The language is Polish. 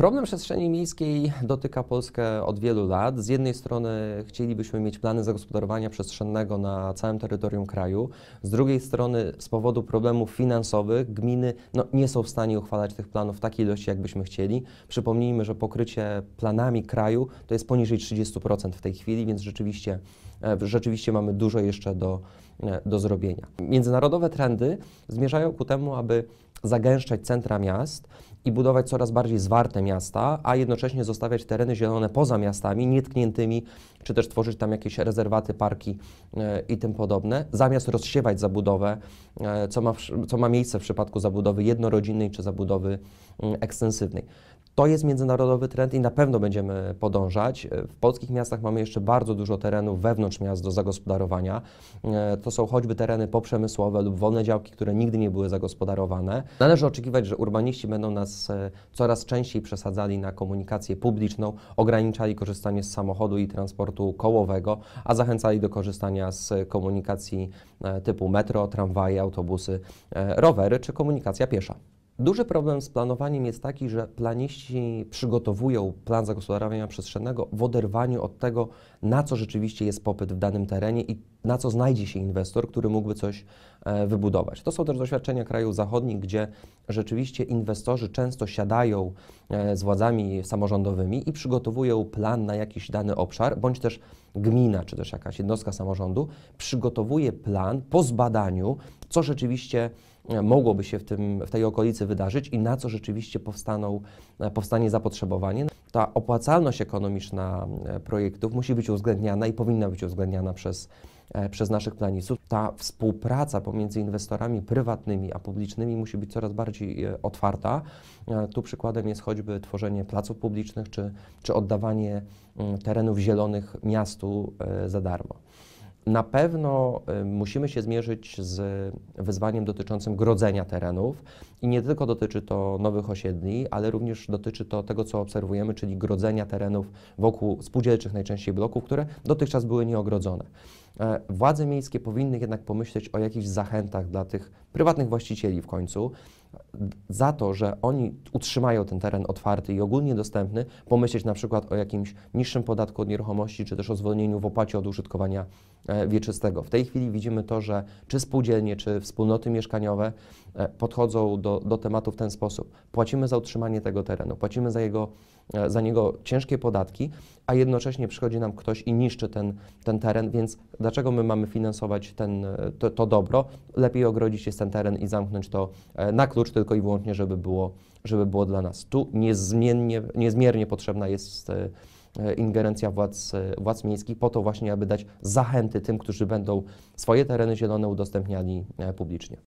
Problem przestrzeni miejskiej dotyka Polskę od wielu lat. Z jednej strony chcielibyśmy mieć plany zagospodarowania przestrzennego na całym terytorium kraju, z drugiej strony z powodu problemów finansowych gminy no, nie są w stanie uchwalać tych planów w takiej ilości, jakbyśmy chcieli. Przypomnijmy, że pokrycie planami kraju to jest poniżej 30% w tej chwili, więc rzeczywiście, e, rzeczywiście mamy dużo jeszcze do, e, do zrobienia. Międzynarodowe trendy zmierzają ku temu, aby zagęszczać centra miast i budować coraz bardziej zwarte miasta, a jednocześnie zostawiać tereny zielone poza miastami, nietkniętymi, czy też tworzyć tam jakieś rezerwaty, parki yy, i tym podobne, zamiast rozsiewać zabudowę, yy, co ma, w, co ma miejsce w przypadku zabudowy jednorodzinnej czy zabudowy yy, ekstensywnej. To jest międzynarodowy trend i na pewno będziemy podążać. W polskich miastach mamy jeszcze bardzo dużo terenów wewnątrz miast do zagospodarowania. E, to są choćby tereny poprzemysłowe lub wolne działki, które nigdy nie były zagospodarowane. Należy oczekiwać, że urbaniści będą nas e, coraz częściej przesadzali na komunikację publiczną, ograniczali korzystanie z samochodu i transportu kołowego, a zachęcali do korzystania z komunikacji e, typu metro, tramwaje, autobusy, rowery czy komunikacja piesza. Duży problem z planowaniem jest taki, że planiści przygotowują plan zagospodarowania przestrzennego w oderwaniu od tego, na co rzeczywiście jest popyt w danym terenie i na co znajdzie się inwestor, który mógłby coś e, wybudować. To są też doświadczenia krajów zachodnich, gdzie rzeczywiście inwestorzy często siadają e, z władzami samorządowymi i przygotowują plan na jakiś dany obszar, bądź też gmina, czy też jakaś jednostka samorządu przygotowuje plan po zbadaniu, co rzeczywiście E, mogłoby się w, tym, w tej okolicy wydarzyć i na co rzeczywiście powstaną, e, powstanie zapotrzebowanie. Ta opłacalność ekonomiczna e, projektów musi być uwzględniana i powinna być uwzględniana przez, przez naszych planistów. Ta współpraca pomiędzy inwestorami prywatnymi a publicznymi musi być coraz bardziej otwarta. Tu przykładem jest choćby tworzenie placów publicznych czy, czy oddawanie mm, terenów zielonych miastu za darmo. Na pewno y, musimy się zmierzyć z wyzwaniem dotyczącym grodzenia terenów i nie tylko dotyczy to nowych osiedli, ale również dotyczy to tego, co obserwujemy, czyli grodzenia terenów wokół spółdzielczych najczęściej bloków, które dotychczas były nieogrodzone. E, władze miejskie powinny jednak pomyśleć o jakichś zachętach dla tych prywatnych właścicieli w końcu, za to, że oni utrzymają ten teren otwarty i ogólnie dostępny, pomyśleć na przykład o jakimś niższym podatku od nieruchomości, czy też o zwolnieniu w opłacie od użytkowania e, wieczystego. W tej chwili widzimy to, że czy spółdzielnie, czy wspólnoty mieszkaniowe e, podchodzą do, do tematu w ten sposób. Płacimy za utrzymanie tego terenu, płacimy za jego E, za niego ciężkie podatki, a jednocześnie przychodzi nam ktoś i niszczy ten, ten teren, więc dlaczego my mamy finansować ten, e, to, to dobro? Lepiej ogrodzić jest ten teren i zamknąć to e, na klucz tylko i wyłącznie, żeby było, żeby było dla nas. Tu niezmiennie, niezmiernie potrzebna jest ingerencja władz, władz miejskich po to właśnie, aby dać zachęty tym, którzy będą swoje tereny zielone udostępniali publicznie.